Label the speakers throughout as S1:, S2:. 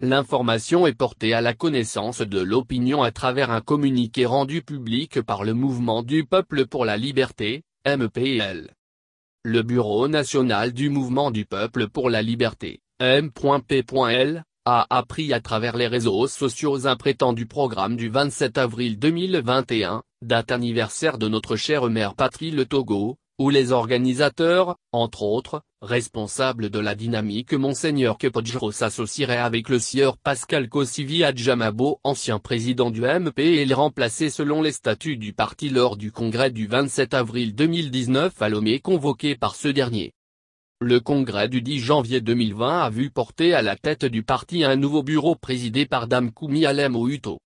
S1: L'information est portée à la connaissance de l'opinion à travers un communiqué rendu public par le Mouvement du Peuple pour la Liberté, MPL. Le Bureau National du Mouvement du Peuple pour la Liberté, M.P.L, a appris à travers les réseaux sociaux un prétendu programme du 27 avril 2021, date anniversaire de notre chère mère patrie le Togo, où les organisateurs, entre autres, responsables de la dynamique Monseigneur Kepodjro s'associerait avec le sieur Pascal Kossivi Adjamabo ancien président du MP et le remplacer selon les statuts du parti lors du congrès du 27 avril 2019 à Lomé convoqué par ce dernier. Le congrès du 10 janvier 2020 a vu porter à la tête du parti un nouveau bureau présidé par Dame Koumi Alem Outo.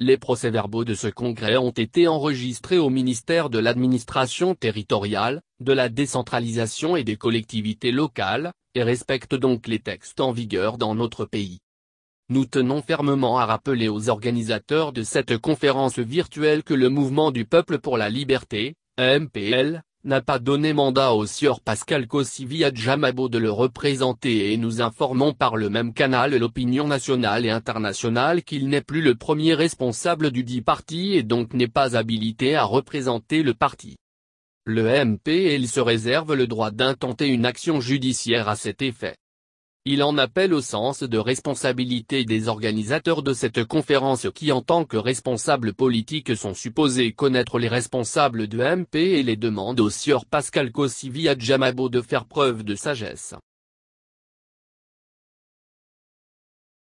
S1: Les procès-verbaux de ce congrès ont été enregistrés au ministère de l'Administration territoriale, de la décentralisation et des collectivités locales, et respectent donc les textes en vigueur dans notre pays. Nous tenons fermement à rappeler aux organisateurs de cette conférence virtuelle que le mouvement du peuple pour la liberté, MPL, n'a pas donné mandat au sieur Pascal kossivi Djamabo de le représenter et nous informons par le même canal l'opinion nationale et internationale qu'il n'est plus le premier responsable du dit parti et donc n'est pas habilité à représenter le parti. Le MP et il se réserve le droit d'intenter une action judiciaire à cet effet. Il en appelle au sens de responsabilité des organisateurs de cette conférence qui en tant que responsables politiques sont supposés connaître les responsables de MP et les demande au sieur Pascal Kossivi à Djamabo de faire preuve de sagesse.